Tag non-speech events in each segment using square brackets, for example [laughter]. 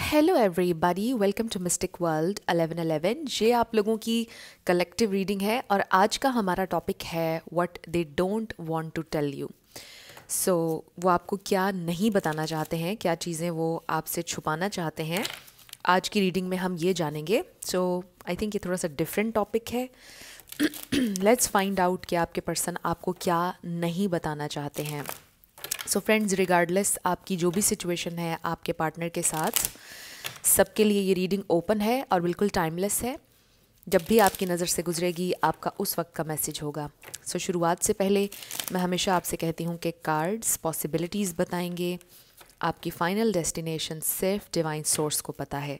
Hello everybody welcome to mystic world 1111 ये आप लोगों की कलेक्टिव रीडिंग है और आज का हमारा टॉपिक है what they don't want to tell you so वो आपको क्या नहीं बताना चाहते हैं क्या चीज़ें वो आपसे छुपाना चाहते हैं आज की रीडिंग में हम ये जानेंगे सो आई थिंक ये थोड़ा सा डिफरेंट टॉपिक है लेट्स फाइंड आउट कि आपके पर्सन आपको क्या नहीं बताना चाहते हैं सो फ्रेंड्स रिगार्डलेस आपकी जो भी सिचुएशन है आपके पार्टनर के साथ सबके लिए ये रीडिंग ओपन है और बिल्कुल टाइमलेस है जब भी आपकी नज़र से गुजरेगी आपका उस वक्त का मैसेज होगा सो so, शुरुआत से पहले मैं हमेशा आपसे कहती हूँ कि कार्ड्स पॉसिबिलिटीज़ बताएंगे आपकी फ़ाइनल डेस्टिनेशन सिर्फ डिवाइन सोर्स को पता है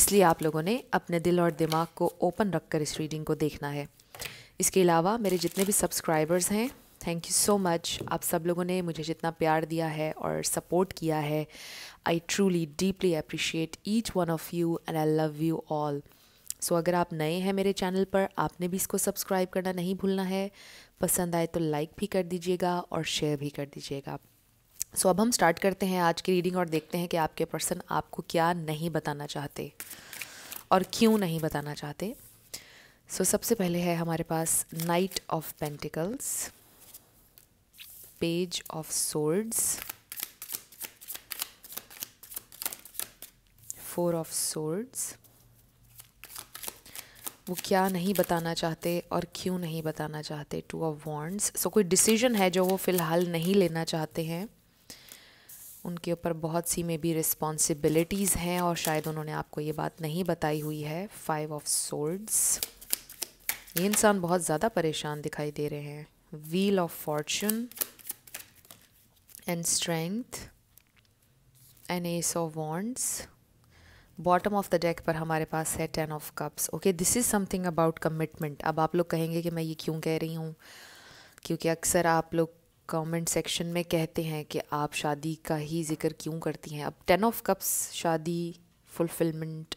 इसलिए आप लोगों ने अपने दिल और दिमाग को ओपन रखकर इस रीडिंग को देखना है इसके अलावा मेरे जितने भी सब्सक्राइबर्स हैं थैंक यू सो मच आप सब लोगों ने मुझे जितना प्यार दिया है और सपोर्ट किया है I truly deeply appreciate each one of you and I love you all so अगर आप नए हैं मेरे चैनल पर आपने भी इसको सब्सक्राइब करना नहीं भूलना है पसंद आए तो लाइक भी कर दीजिएगा और शेयर भी कर दीजिएगा सो so, अब हम स्टार्ट करते हैं आज की रीडिंग और देखते हैं कि आपके पर्सन आपको क्या नहीं बताना चाहते और क्यों नहीं बताना चाहते सो so, सबसे पहले है हमारे पास knight of pentacles page of swords four of swords वो क्या नहीं बताना चाहते और क्यों नहीं बताना चाहते टू ऑफ वॉन्ट्स सो कोई डिसीजन है जो वो फ़िलहाल नहीं लेना चाहते हैं उनके ऊपर बहुत सी मे बी रिस्पॉन्सिबिलिटीज़ हैं और शायद उन्होंने आपको ये बात नहीं बताई हुई है फाइव ऑफ सोर्ड्स ये इंसान बहुत ज़्यादा परेशान दिखाई दे रहे हैं wheel of fortune and strength and ace of wands bottom of the deck पर हमारे पास है ten of cups okay this is something about commitment अब आप लोग कहेंगे कि मैं ये क्यों कह रही हूँ क्योंकि अक्सर आप लोग कमेंट सेक्शन में कहते हैं कि आप शादी का ही जिक्र क्यों करती हैं अब टेन ऑफ कप्स शादी फुलफिलमेंट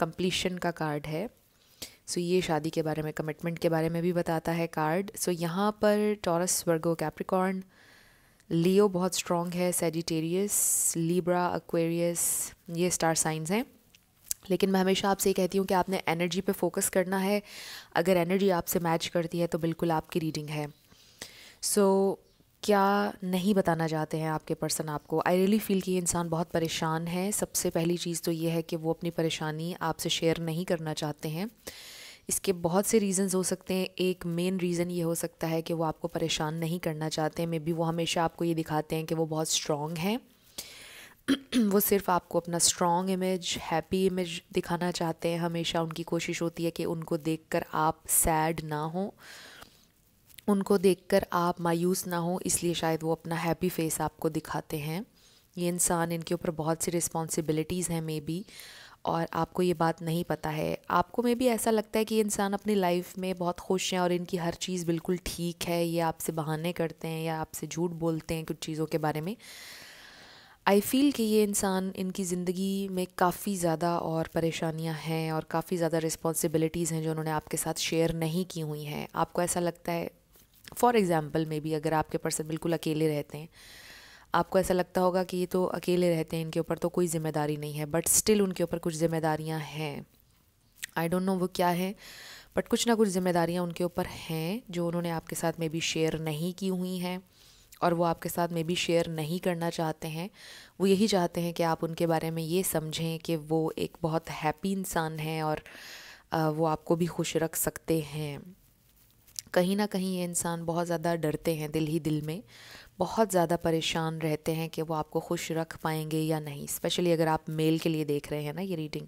कंप्लीशन का कार्ड है सो so, ये शादी के बारे में कमिटमेंट के बारे में भी बताता है कार्ड सो so, यहाँ पर टॉरस वर्गो कैप्रिकॉर्न लियो बहुत स्ट्रॉन्ग है सेजिटेरियस लिब्रा एक्वेरियस ये स्टार साइंस हैं लेकिन मैं हमेशा आपसे ये कहती हूँ कि आपने एनर्जी पे फोकस करना है अगर एनर्जी आपसे मैच करती है तो बिल्कुल आपकी रीडिंग है सो so, क्या नहीं बताना चाहते हैं आपके पर्सन आपको आई रियली फील कि ये इंसान बहुत परेशान है सबसे पहली चीज़ तो ये है कि वो अपनी परेशानी आपसे शेयर नहीं करना चाहते हैं इसके बहुत से रीज़न्स हो सकते हैं एक मेन रीज़न ये हो सकता है कि वो आपको परेशान नहीं करना चाहते मे बी वो हमेशा आपको ये दिखाते हैं कि वो बहुत स्ट्रॉन्ग हैं [clears throat] वो सिर्फ आपको अपना स्ट्रॉन्ग इमेज हैप्पी इमेज दिखाना चाहते हैं हमेशा उनकी कोशिश होती है कि उनको देखकर आप सैड ना हो उनको देखकर आप मायूस ना हो इसलिए शायद वो अपना हैप्पी फेस आपको दिखाते हैं ये इंसान इनके ऊपर बहुत सी रिस्पॉन्सिबिलिटीज़ हैं मे बी और आपको ये बात नहीं पता है आपको मे भी ऐसा लगता है कि ये इंसान अपनी लाइफ में बहुत खुश हैं और इनकी हर चीज़ बिल्कुल ठीक है ये आपसे बहाने करते हैं या आपसे झूठ बोलते हैं कुछ चीज़ों के बारे में आई फील कि ये इंसान इनकी ज़िंदगी में काफ़ी ज़्यादा और परेशानियां हैं और काफ़ी ज़्यादा रिस्पॉन्सिबिलिटीज़ हैं जो उन्होंने आपके साथ शेयर नहीं की हुई हैं आपको ऐसा लगता है फॉर एग्ज़ाम्पल मे भी अगर आपके पर्सन बिल्कुल अकेले रहते हैं आपको ऐसा लगता होगा कि ये तो अकेले रहते हैं इनके ऊपर तो कोई ज़िम्मेदारी नहीं है बट स्टिल उनके ऊपर कुछ ज़िम्मेदारियाँ हैं आई डोंट नो वो क्या है बट कुछ ना कुछ ज़िम्मेदारियाँ उनके ऊपर हैं जो उन्होंने आपके साथ मे बी शेयर नहीं की हुई हैं और वो आपके साथ मे बी शेयर नहीं करना चाहते हैं वो यही चाहते हैं कि आप उनके बारे में ये समझें कि वो एक बहुत हैप्पी इंसान हैं और वो आपको भी खुश रख सकते हैं कहीं ना कहीं ये इंसान बहुत ज़्यादा डरते हैं दिल ही दिल में बहुत ज़्यादा परेशान रहते हैं कि वो आपको खुश रख पाएंगे या नहीं स्पेशली अगर आप मेल के लिए देख रहे हैं ना ये रीडिंग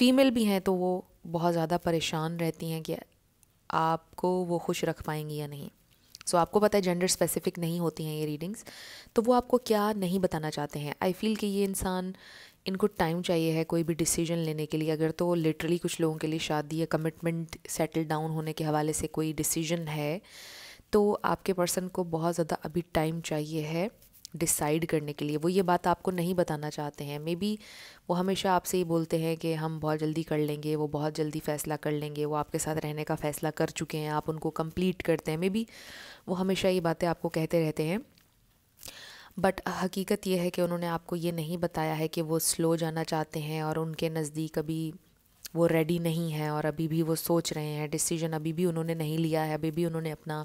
फीमेल भी हैं तो वो बहुत ज़्यादा परेशान रहती हैं कि आपको वो खुश रख पाएंगी या नहीं सो so, आपको पता है जेंडर स्पेसिफिक नहीं होती हैं ये रीडिंग्स तो वो आपको क्या नहीं बताना चाहते हैं आई फील कि ये इंसान इनको टाइम चाहिए है कोई भी डिसीजन लेने के लिए अगर तो लिटरली कुछ लोगों के लिए शादी या कमिटमेंट सेटल डाउन होने के हवाले से कोई डिसीजन है तो आपके पर्सन को बहुत ज़्यादा अभी टाइम चाहिए है डिसाइड करने के लिए वो ये बात आपको नहीं बताना चाहते हैं मे बी वो हमेशा आपसे ये बोलते हैं कि हम बहुत जल्दी कर लेंगे वो बहुत जल्दी फ़ैसला कर लेंगे वो आपके साथ रहने का फ़ैसला कर चुके हैं आप उनको कंप्लीट करते हैं मे बी वो हमेशा ये बातें आपको कहते रहते हैं बट हकीकत यह है कि उन्होंने आपको ये नहीं बताया है कि वो स्लो जाना चाहते हैं और उनके नज़दीक अभी वो रेडी नहीं है और अभी भी वो सोच रहे हैं डिसीजन अभी भी उन्होंने नहीं लिया है अभी भी उन्होंने अपना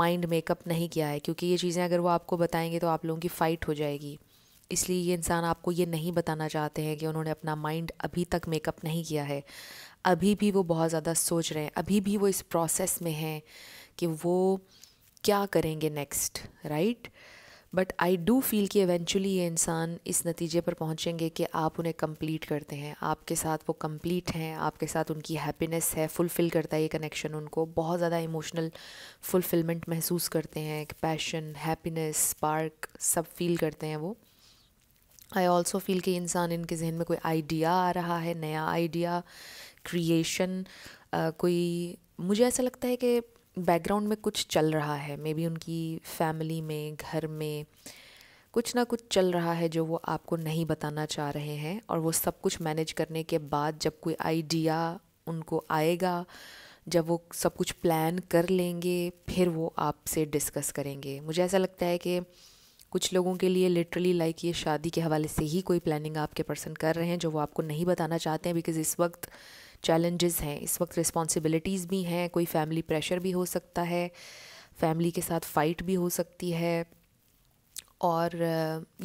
माइंड मेकअप नहीं किया है क्योंकि ये चीज़ें अगर वो आपको बताएंगे तो आप लोगों की फ़ाइट हो जाएगी इसलिए ये इंसान आपको ये नहीं बताना चाहते हैं कि उन्होंने अपना माइंड अभी तक मेकअप नहीं किया है अभी भी वो बहुत ज़्यादा सोच रहे हैं अभी भी वो इस प्रोसेस में हैं कि वो क्या करेंगे next right right? But I do feel कि एवेंचुअली ये इंसान इस नतीजे पर पहुँचेंगे कि आप उन्हें कंप्लीट करते हैं आपके साथ वो कंप्लीट हैं आपके साथ उनकी हैप्पीनेस है फुलफ़िल करता है ये कनेक्शन उनको बहुत ज़्यादा इमोशनल फुलफ़िलमेंट महसूस करते हैं एक पैशन हैप्पीनेस स्पार्क सब फील करते हैं वो आई ऑल्सो फील कि इंसान इनके जहन में कोई आइडिया आ रहा है नया आइडिया क्रिएशन कोई मुझे ऐसा लगता है कि बैकग्राउंड में कुछ चल रहा है मे बी उनकी फैमिली में घर में कुछ ना कुछ चल रहा है जो वो आपको नहीं बताना चाह रहे हैं और वो सब कुछ मैनेज करने के बाद जब कोई आइडिया उनको आएगा जब वो सब कुछ प्लान कर लेंगे फिर वो आपसे डिस्कस करेंगे मुझे ऐसा लगता है कि कुछ लोगों के लिए लिटरली लाइक ये शादी के हवाले से ही कोई प्लानिंग आपके पर्सन कर रहे हैं जो वो आपको नहीं बताना चाहते हैं बिकॉज़ इस वक्त चैलेंजेस हैं इस वक्त रिस्पॉन्सिबिलिटीज़ भी हैं कोई फैमिली प्रेशर भी हो सकता है फैमिली के साथ फ़ाइट भी हो सकती है और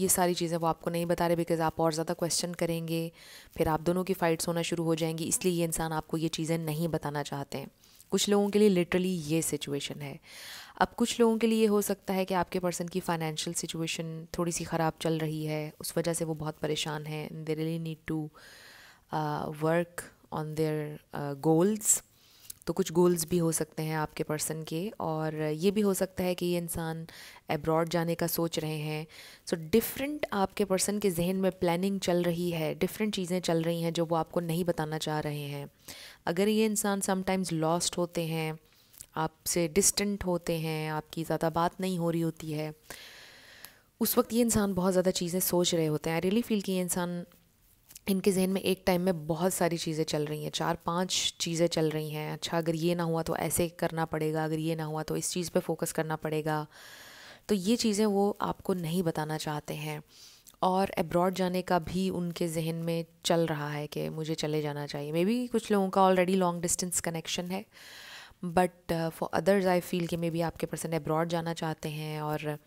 ये सारी चीज़ें वो आपको नहीं बता रहे बिकॉज़ आप और ज़्यादा क्वेश्चन करेंगे फिर आप दोनों की फ़ाइट्स होना शुरू हो जाएंगी इसलिए ये इंसान आपको ये चीज़ें नहीं बताना चाहते हैं कुछ लोगों के लिए लिटरली ये सिचुएशन है अब कुछ लोगों के लिए हो सकता है कि आपके पर्सन की फाइनेंशियल सिचुएशन थोड़ी सी ख़राब चल रही है उस वजह से वो बहुत परेशान हैं they really need to work on their goals तो कुछ गोल्स भी हो सकते हैं आपके पर्सन के और ये भी हो सकता है कि ये इंसान एब्रॉड जाने का सोच रहे हैं सो so, डिफरेंट आपके पर्सन के जहन में प्लानिंग चल रही है डिफरेंट चीज़ें चल रही हैं जो वो आपको नहीं बताना चाह रहे हैं अगर ये इंसान समटाइम्स लॉस्ट होते हैं आपसे डिस्टेंट होते हैं आपकी ज़्यादा बात नहीं हो रही होती है उस वक्त ये इंसान बहुत ज़्यादा चीज़ें सोच रहे होते हैं आई रियली फील कि ये इंसान इनके जहन में एक टाइम में बहुत सारी चीज़ें चल रही हैं चार पांच चीज़ें चल रही हैं अच्छा अगर ये ना हुआ तो ऐसे करना पड़ेगा अगर ये ना हुआ तो इस चीज़ पे फोकस करना पड़ेगा तो ये चीज़ें वो आपको नहीं बताना चाहते हैं और अब्रॉड जाने का भी उनके जहन में चल रहा है कि मुझे चले जाना चाहिए मे बी कुछ लोगों का ऑलरेडी लॉन्ग डिस्टेंस कनेक्शन है but for others I feel कि मे बी आपके पर्सन अब्रॉड जाना चाहते हैं और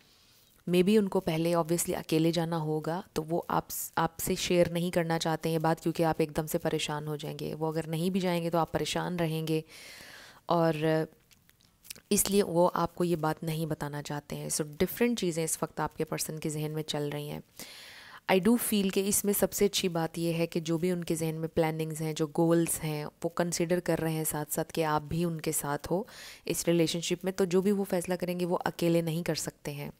मे बी उनको पहले ऑब्वियसली अकेले जाना होगा तो वो आप आपसे शेयर नहीं करना चाहते हैं बात क्योंकि आप एकदम से परेशान हो जाएंगे वो अगर नहीं भी जाएंगे तो आप परेशान रहेंगे और इसलिए वो आपको ये बात नहीं बताना चाहते हैं सो डिफरेंट चीज़ें इस वक्त आपके पर्सन के जहन में चल रही हैं आई डू फील कि इसमें सबसे अच्छी बात यह है कि जो भी उनके जहन में प्लानिंग्स हैं जो गोल्स हैं वो कंसिडर कर रहे हैं साथ साथ कि आप भी उनके साथ हो इस रिलेशनशिप में तो जो भी वो फैसला करेंगे वो अकेले नहीं कर सकते हैं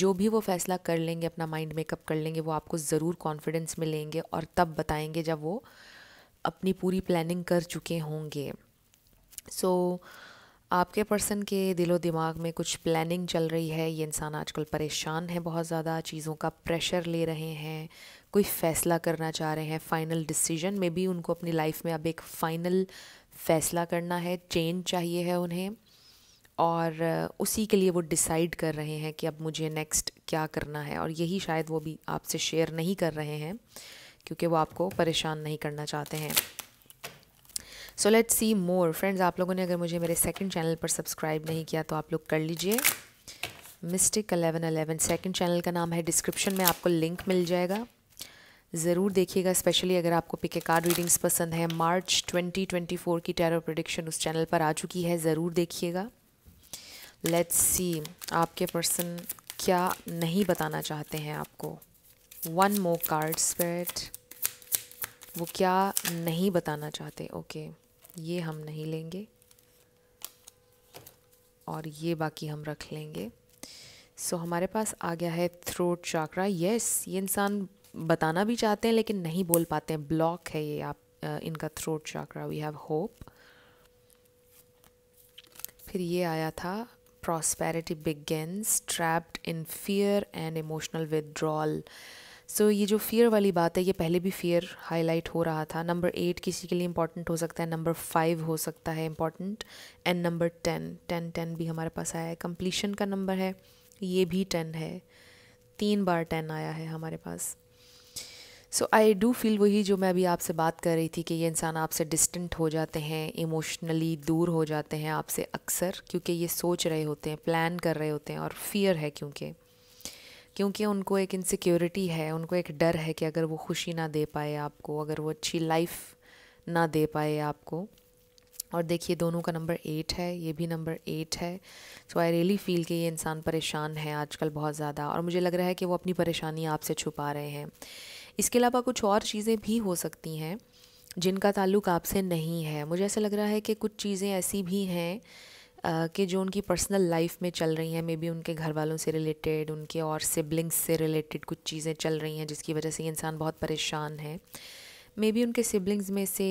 जो भी वो फैसला कर लेंगे अपना माइंड मेकअप कर लेंगे वो आपको ज़रूर कॉन्फिडेंस में लेंगे और तब बताएंगे जब वो अपनी पूरी प्लानिंग कर चुके होंगे सो so, आपके पर्सन के दिलो दिमाग में कुछ प्लानिंग चल रही है ये इंसान आजकल परेशान है बहुत ज़्यादा चीज़ों का प्रेशर ले रहे हैं कोई फ़ैसला करना चाह रहे हैं फ़ाइनल डिसीजन में भी उनको अपनी लाइफ में अब एक फ़ाइनल फ़ैसला करना है चेंज चाहिए है उन्हें और उसी के लिए वो डिसाइड कर रहे हैं कि अब मुझे नेक्स्ट क्या करना है और यही शायद वो भी आपसे शेयर नहीं कर रहे हैं क्योंकि वो आपको परेशान नहीं करना चाहते हैं so let see more friends आप लोगों ने अगर मुझे मेरे सेकंड चैनल पर सब्सक्राइब नहीं किया तो आप लोग कर लीजिए mystic eleven eleven second channel का नाम है डिस्क्रिप्शन में आपको लिंक मिल जाएगा ज़रूर देखिएगा स्पेशली अगर आपको पिके कार्ड रीडिंग्स पसंद है मार्च 2024 की टेरो प्रोडिक्शन उस चैनल पर आ चुकी है ज़रूर देखिएगा लेट्स सी आपके पर्सन क्या नहीं बताना चाहते हैं आपको वन मोर कार्ड स्पिरिट वो क्या नहीं बताना चाहते ओके okay, ये हम नहीं लेंगे और ये बाकी हम रख लेंगे सो so, हमारे पास आ गया है थ्रोट चाकरा यस yes, ये इंसान बताना भी चाहते हैं लेकिन नहीं बोल पाते हैं ब्लॉक है ये आप इनका throat chakra we have hope फिर ये आया था prosperity begins trapped in fear and emotional withdrawal so ये जो फियर वाली बात है ये पहले भी फियर हाईलाइट हो रहा था नंबर एट किसी के लिए इंपॉर्टेंट हो सकता है नंबर फाइव हो सकता है important and number ten ten ten भी हमारे पास आया है कंप्लीशन का नंबर है ये भी टेन है तीन बार टेन आया है हमारे पास सो आई डू फील वही जो मैं अभी आपसे बात कर रही थी कि ये इंसान आपसे डिस्टेंट हो जाते हैं इमोशनली दूर हो जाते हैं आपसे अक्सर क्योंकि ये सोच रहे होते हैं प्लान कर रहे होते हैं और फियर है क्योंकि क्योंकि उनको एक इनसिक्योरिटी है उनको एक डर है कि अगर वो खुशी ना दे पाए आपको अगर वो अच्छी लाइफ ना दे पाए आपको और देखिए दोनों का नंबर एट है ये भी नंबर एट है सो आई रियली फील कि ये इंसान परेशान है आजकल बहुत ज़्यादा और मुझे लग रहा है कि वो अपनी परेशानी आपसे छुपा रहे हैं इसके अलावा कुछ और चीज़ें भी हो सकती हैं जिनका ताल्लुक आपसे नहीं है मुझे ऐसा लग रहा है कि कुछ चीज़ें ऐसी भी हैं कि जो उनकी पर्सनल लाइफ में चल रही हैं मे बी उनके घर वालों से रिलेटेड उनके और सिबलिंग्स से रिलेटेड कुछ चीज़ें चल रही हैं जिसकी वजह से इंसान बहुत परेशान है मे बी उनके सिबलिंग्स में से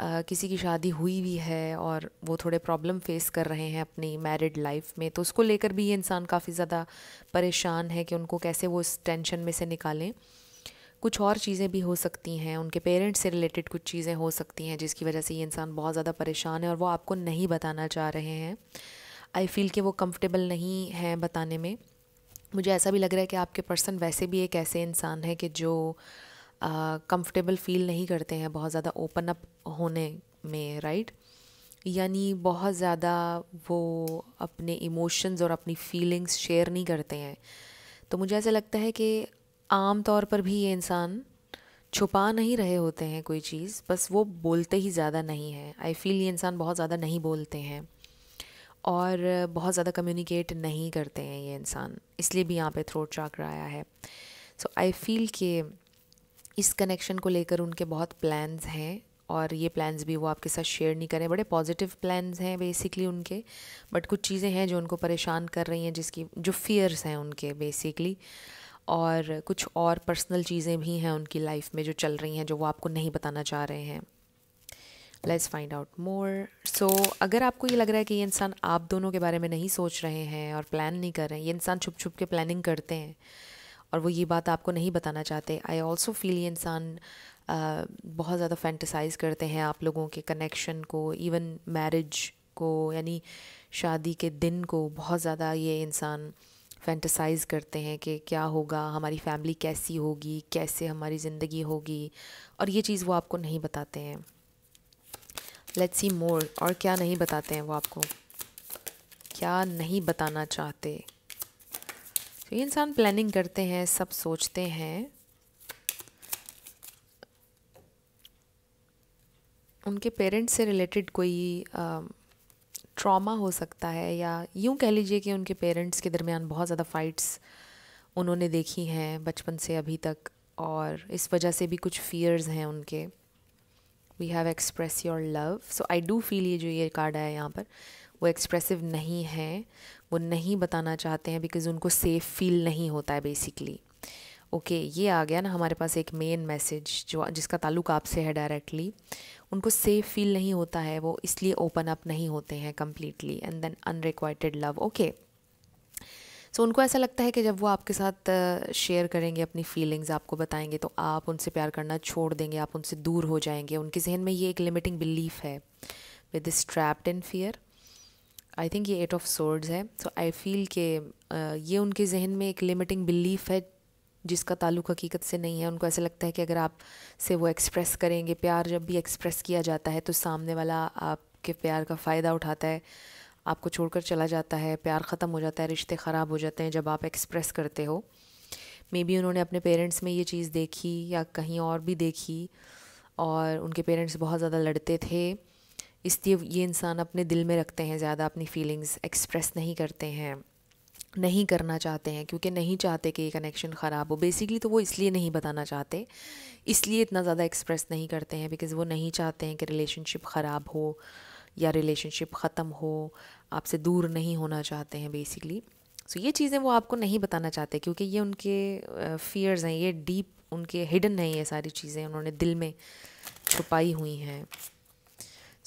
आ, किसी की शादी हुई भी है और वो थोड़े प्रॉब्लम फेस कर रहे हैं अपनी मैरिड लाइफ में तो उसको लेकर भी ये इंसान काफ़ी ज़्यादा परेशान है कि उनको कैसे वो इस टेंशन में से निकालें कुछ और चीज़ें भी हो सकती हैं उनके पेरेंट्स से रिलेटेड कुछ चीज़ें हो सकती हैं जिसकी वजह से ये इंसान बहुत ज़्यादा परेशान है और वो आपको नहीं बताना चाह रहे हैं आई फील कि वो कंफर्टेबल नहीं हैं बताने में मुझे ऐसा भी लग रहा है कि आपके पर्सन वैसे भी एक ऐसे इंसान है कि जो कंफर्टेबल फील नहीं करते हैं बहुत ज़्यादा ओपन अप होने में राइट यानी बहुत ज़्यादा वो अपने इमोशंस और अपनी फीलिंग्स शेयर नहीं करते हैं तो मुझे ऐसा लगता है कि आम तौर पर भी ये इंसान छुपा नहीं रहे होते हैं कोई चीज़ बस वो बोलते ही ज़्यादा नहीं है आई फील ये इंसान बहुत ज़्यादा नहीं बोलते हैं और बहुत ज़्यादा कम्युनिकेट नहीं करते हैं ये इंसान इसलिए भी यहाँ पे थ्रोट चाकर आया है सो आई फील कि इस कनेक्शन को लेकर उनके बहुत प्लान्स हैं और ये प्लान्स भी वो आपके साथ शेयर नहीं करें बड़े पॉजिटिव प्लान्स हैं बेसिकली उनके बट कुछ चीज़ें हैं जो उनको परेशान कर रही हैं जिसकी जो फियर्स हैं उनके बेसिकली और कुछ और पर्सनल चीज़ें भी हैं उनकी लाइफ में जो चल रही हैं जो वो आपको नहीं बताना चाह रहे हैं let's find out more so अगर आपको ये लग रहा है कि ये इंसान आप दोनों के बारे में नहीं सोच रहे हैं और प्लान नहीं कर रहे हैं ये इंसान छुप छुप के प्लानिंग करते हैं और वो ये बात आपको नहीं बताना चाहते आई ऑल्सो फील ये इंसान बहुत ज़्यादा फैंटिसाइज करते हैं आप लोगों के कनेक्शन को इवन मैरिज को यानी शादी के दिन को बहुत ज़्यादा ये इंसान फैंटसाइज़ करते हैं कि क्या होगा हमारी फैमिली कैसी होगी कैसे हमारी ज़िंदगी होगी और ये चीज़ वो आपको नहीं बताते हैं लेट्स सी मोर और क्या नहीं बताते हैं वो आपको क्या नहीं बताना चाहते तो ये इंसान प्लानिंग करते हैं सब सोचते हैं उनके पेरेंट्स से रिलेटेड कोई ट्रॉमा हो सकता है या यूँ कह लीजिए कि उनके पेरेंट्स के दरमियान बहुत ज़्यादा फ़ाइट्स उन्होंने देखी हैं बचपन से अभी तक और इस वजह से भी कुछ फियर्स हैं उनके we have express your love so I do feel ये जो ये कार्ड आया यहाँ पर वो एक्सप्रेसिव नहीं है वो नहीं बताना चाहते हैं बिकॉज उनको सेफ फील नहीं होता है बेसिकली ओके okay, ये आ गया ना हमारे पास एक मेन मैसेज जो जिसका ताल्लुक आपसे है डायरेक्टली उनको सेफ फील नहीं होता है वो इसलिए ओपन अप नहीं होते हैं completely and then unrequited love okay so उनको ऐसा लगता है कि जब वो आपके साथ शेयर करेंगे अपनी फीलिंग्स आपको बताएंगे तो आप उनसे प्यार करना छोड़ देंगे आप उनसे दूर हो जाएंगे उनके जहन में ये एक लिमिटिंग बिलीफ है with this trapped in fear I think ये एट ऑफ सोर्ड्स है सो आई फील के ये उनके जहन में एक लिमिटिंग बिलीफ है जिसका ताल्लुक हकीकत से नहीं है उनको ऐसा लगता है कि अगर आप से वो एक्सप्रेस करेंगे प्यार जब भी एक्सप्रेस किया जाता है तो सामने वाला आपके प्यार का फ़ायदा उठाता है आपको छोड़कर चला जाता है प्यार ख़त्म हो जाता है रिश्ते ख़राब हो जाते हैं जब आप एक्सप्रेस करते हो मे बी उन्होंने अपने पेरेंट्स में ये चीज़ देखी या कहीं और भी देखी और उनके पेरेंट्स बहुत ज़्यादा लड़ते थे इसलिए ये इंसान अपने दिल में रखते हैं ज़्यादा अपनी फीलिंग्स एक्सप्रेस नहीं करते हैं नहीं करना चाहते हैं क्योंकि नहीं चाहते कि ये कनेक्शन ख़राब हो बेसिकली तो वो इसलिए नहीं बताना चाहते इसलिए इतना ज़्यादा एक्सप्रेस नहीं करते हैं बिकॉज़ वो नहीं चाहते हैं कि रिलेशनशिप ख़राब हो या रिलेशनशिप ख़त्म हो आपसे दूर नहीं होना चाहते हैं बेसिकली सो so, ये चीज़ें वो आपको नहीं बताना चाहते क्योंकि ये उनके फियर्स हैं ये डीप उनके हिडन हैं ये सारी चीज़ें उन्होंने दिल में छुपाई हुई हैं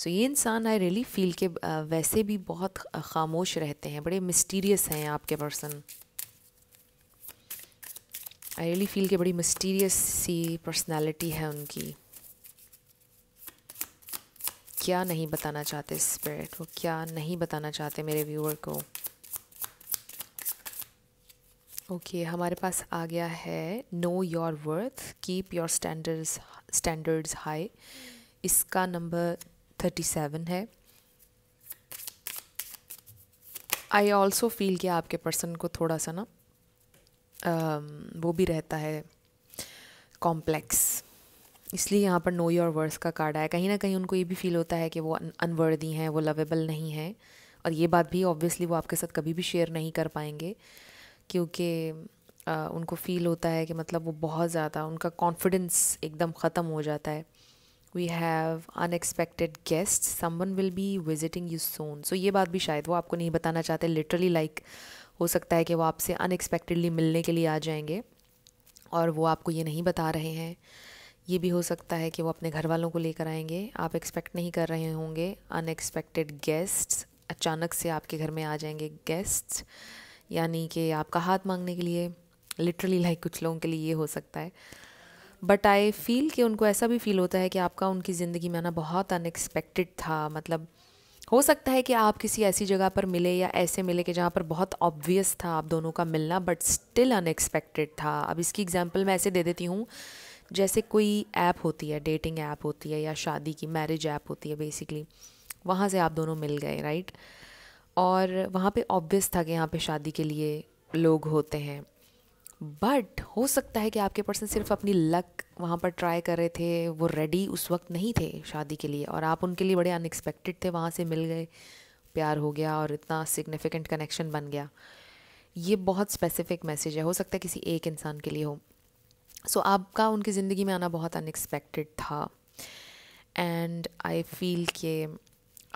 सो ये इंसान आई रियली फील के वैसे भी बहुत खामोश रहते हैं बड़े मिस्टीरियस हैं आपके पर्सन आई रियली फील के बड़ी मिस्टीरियस सी पर्सनैलिटी है उनकी क्या नहीं बताना चाहते स्पिरिट वो क्या नहीं बताना चाहते मेरे व्यूअर को ओके okay, हमारे पास आ गया है know your worth keep your standards standards high इसका नंबर थर्टी सेवन है आई ऑल्सो फील किया आपके पर्सन को थोड़ा सा ना um, वो भी रहता है कॉम्प्लेक्स इसलिए यहाँ पर नो योर वर्स का कार्ड आया कहीं ना कहीं उनको ये भी फील होता है कि वो अनवर्दी हैं वो लवेबल नहीं हैं और ये बात भी ऑब्वियसली वो आपके साथ कभी भी शेयर नहीं कर पाएंगे क्योंकि uh, उनको फील होता है कि मतलब वो बहुत ज़्यादा उनका कॉन्फिडेंस एकदम ख़त्म हो जाता है we have unexpected guest someone will be visiting you soon so ये बात भी शायद वो आपको नहीं बताना चाहते लिटरली लाइक like, हो सकता है कि वो आपसे अनएक्सपेक्टेडली मिलने के लिए आ जाएंगे और वो आपको ये नहीं बता रहे हैं ये भी हो सकता है कि वो अपने घर वालों को लेकर आएंगे आप एक्सपेक्ट नहीं कर रहे होंगे अनएक्सपेक्टेड गेस्ट्स अचानक से आपके घर में आ जाएंगे गेस्ट्स यानी कि आपका हाथ मांगने के लिए लिटरली लाइक like कुछ लोगों के लिए ये हो सकता है बट आई फील कि उनको ऐसा भी फील होता है कि आपका उनकी ज़िंदगी में आना बहुत अनएक्सपेक्टेड था मतलब हो सकता है कि आप किसी ऐसी जगह पर मिले या ऐसे मिले कि जहाँ पर बहुत ऑब्वियस था आप दोनों का मिलना बट स्टिल अनएक्सपेक्टेड था अब इसकी एग्जांपल मैं ऐसे दे देती हूँ जैसे कोई ऐप होती है डेटिंग ऐप होती है या शादी की मैरिज ऐप होती है बेसिकली वहाँ से आप दोनों मिल गए राइट और वहाँ पे ऑब्वियस था कि यहाँ पे शादी के लिए लोग होते हैं बट हो सकता है कि आपके पर्सन सिर्फ अपनी लक वहाँ पर ट्राई कर रहे थे वो रेडी उस वक्त नहीं थे शादी के लिए और आप उनके लिए बड़े अनएक्सपेक्टेड थे वहाँ से मिल गए प्यार हो गया और इतना सिग्निफिकेंट कनेक्शन बन गया ये बहुत स्पेसिफिक मैसेज है हो सकता है किसी एक इंसान के लिए हो सो so, आपका उनकी ज़िंदगी में आना बहुत अनएक्सपेक्टेड था एंड आई फील कि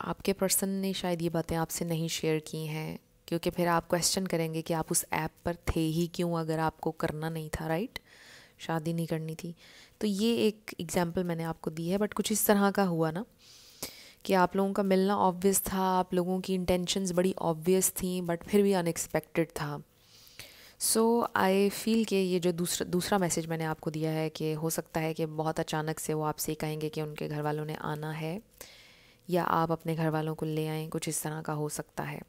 आपके पर्सन ने शायद ये बातें आपसे नहीं शेयर की हैं क्योंकि फिर आप क्वेश्चन करेंगे कि आप उस ऐप पर थे ही क्यों अगर आपको करना नहीं था राइट शादी नहीं करनी थी तो ये एक एग्ज़ाम्पल मैंने आपको दी है बट कुछ इस तरह का हुआ ना कि आप लोगों का मिलना ऑब्वियस था आप लोगों की इंटेंशंस बड़ी ऑब्वियस थी बट फिर भी अनएक्सपेक्टेड था सो आई फील कि ये जो दूसरा दूसरा मैसेज मैंने आपको दिया है कि हो सकता है कि बहुत अचानक से वो आपसे कहेंगे कि उनके घर वालों ने आना है या आप अपने घर वालों को ले आएँ कुछ इस तरह का हो सकता है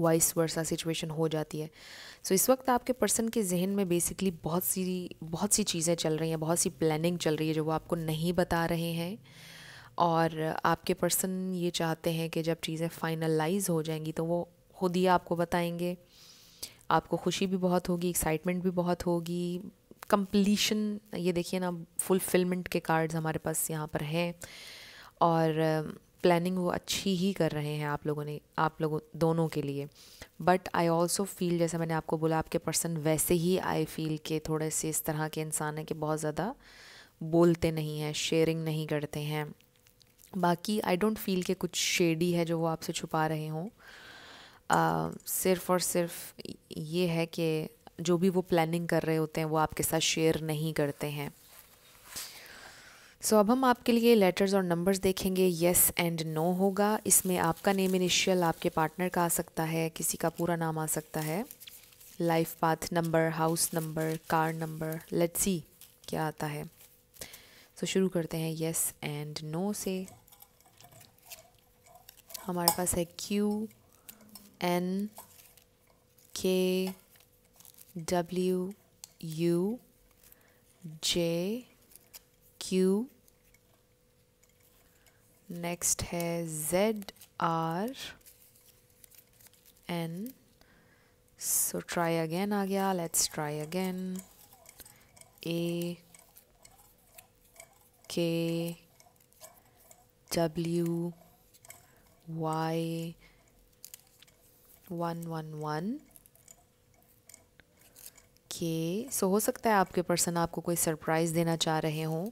वाइस वर्सा सिचुएशन हो जाती है सो so, इस वक्त आपके पर्सन के जहन में बेसिकली बहुत सी बहुत सी चीज़ें चल रही हैं बहुत सी प्लानिंग चल रही है जो वो आपको नहीं बता रहे हैं और आपके पर्सन ये चाहते हैं कि जब चीज़ें फाइनलाइज हो जाएंगी तो वो खुद ही आपको बताएंगे आपको खुशी भी बहुत होगी एक्साइटमेंट भी बहुत होगी कंप्लीशन ये देखिए ना फुलफिलमेंट के कार्ड्स हमारे पास यहाँ पर हैं और प्लानिंग वो अच्छी ही कर रहे हैं आप लोगों ने आप लोगों दोनों के लिए बट आई ऑल्सो फील जैसा मैंने आपको बोला आपके पर्सन वैसे ही आई फील के थोड़े से इस तरह के इंसान हैं कि बहुत ज़्यादा बोलते नहीं हैं शेयरिंग नहीं करते हैं बाकी आई डोंट फील के कुछ शेडी है जो वो आपसे छुपा रहे हों सिर्फ और सिर्फ ये है कि जो भी वो प्लानिंग कर रहे होते हैं वो आपके साथ शेयर नहीं करते हैं सो so, अब हम आपके लिए लेटर्स और नंबर्स देखेंगे येस एंड नो होगा इसमें आपका नेम इनिशियल आपके पार्टनर का आ सकता है किसी का पूरा नाम आ सकता है life path number house number car number let's see क्या आता है सो so, शुरू करते हैं येस एंड नो से हमारे पास है Q N K W U J Q. Next Z R N. So try again आ Let's try again. A K W Y one one one okay so हो सकता है आपके पर्सन आपको कोई सरप्राइज़ देना चाह रहे हों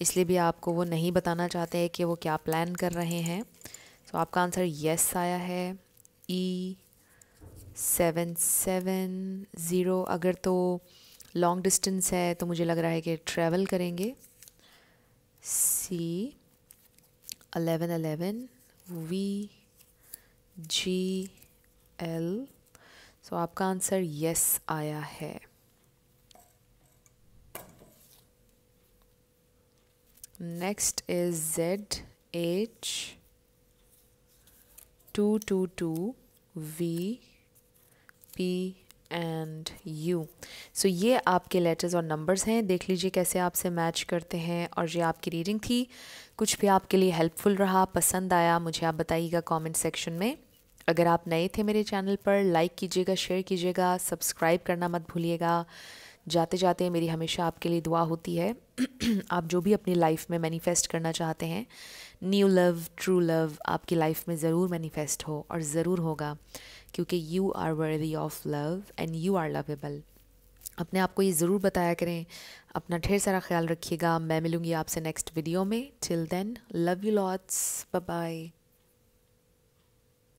इसलिए भी आपको वो नहीं बताना चाहते हैं कि वो क्या प्लान कर रहे हैं सो so, आपका आंसर यस आया है ई सेवन सेवन ज़ीरो अगर तो लॉन्ग डिस्टेंस है तो मुझे लग रहा है कि ट्रैवल करेंगे C eleven eleven V G L so आपका आंसर यस आया है next is z h 222 v p and U so ये आपके लेटर्स और नंबर्स हैं देख लीजिए कैसे आपसे मैच करते हैं और ये आपकी रीडिंग थी कुछ भी आपके लिए हेल्पफुल रहा पसंद आया मुझे आप बताइएगा कमेंट सेक्शन में अगर आप नए थे मेरे चैनल पर लाइक कीजिएगा शेयर कीजिएगा सब्सक्राइब करना मत भूलिएगा जाते जाते मेरी हमेशा आपके लिए दुआ होती है [clears throat] आप जो भी अपनी लाइफ में मैनिफेस्ट करना चाहते हैं न्यू लव ट्रू लव आपकी लाइफ में ज़रूर मैनिफेस्ट हो और ज़रूर होगा क्योंकि you are worthy of love and you are lovable अपने आप को ये ज़रूर बताया करें अपना ढेर सारा ख्याल रखिएगा मैं मिलूँगी आपसे नेक्स्ट वीडियो में till then love you lots bye